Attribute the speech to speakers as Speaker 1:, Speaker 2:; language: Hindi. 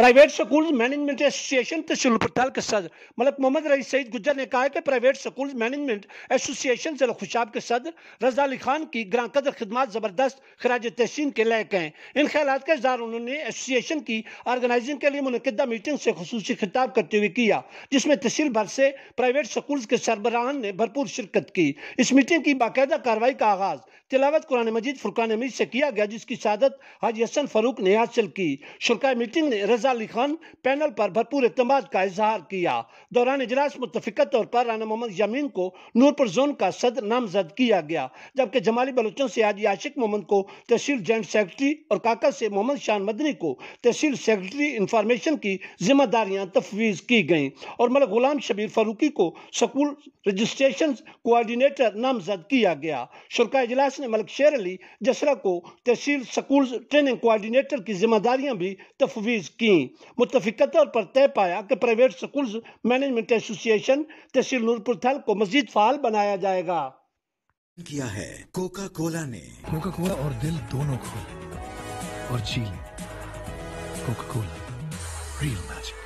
Speaker 1: प्राइवेट स्कूल मैनेजमेंट
Speaker 2: एसोसिएशन तहसील पड़ताल के सदर मलक मतलब मोहम्मद रईस सईद गुजर ने कहा है कि प्राइवेट स्कूल मैनेजमेंट एसोसिएशन जिला खुशाब के सदर रजा अली खान की ग्रां कदर खदमात ज़बरदस्त खराज तहसीन के लायक हैं इन ख्याल का इजहार उन्होंने एसोसिएशन की ऑर्गेनाइजिंग के लिए मनदा मीटिंग से खसूस खिताब करते हुए किया जिसमें तहसील भर से प्राइवेट स्कूल के सरबराहान ने भरपूर शिरकत की इस मीटिंग की बाकायदा कार्रवाई का आगाज़ तिलावत कुरान मजीद फुरकान हमीद से किया गया जिसकी शहादत हज यसन फरूक ने हासिल की शुरा मीटिंग ने रजा अली खान पैनल पर भरपूर अतमाद का इजहार किया दौरान इजलास मुतफिका तौर पर राना मोहम्मद यामीन को नूरपुर जोन का सदर नामजद किया गया जबकि जमाली बलोचन से आज याशिक मोहम्मद को तहसील जॉइंट सेक्रेटरी और काका से मोहम्मद शान मदनी को तहसील सेक्रेटरी इंफॉर्मेशन की जिम्मेदारियाँ तफवीज़ की गई और मलक गुलाम शबीर फरूकी को स्कूल रजिस्ट्रेशन कोआर्डिनेटर नामजद किया गया शुरा इजलास ने मलिक शेर अली जसरा को तहसील स्कूल ट्रेनिंग कोऑर्डिनेटर की जिम्मेदारियाँ भी तफवीज़ कीं मुतफ़ा तौर पर तय पाया कि प्राइवेट स्कूल मैनेजमेंट एसोसिएशन तहसील नूरपुर थल को मजीद फाल बनाया जाएगा
Speaker 1: किया है कोका कोला ने कोका कोला और दिल दोनों खोले और जी कोका कोला रियल मैजिक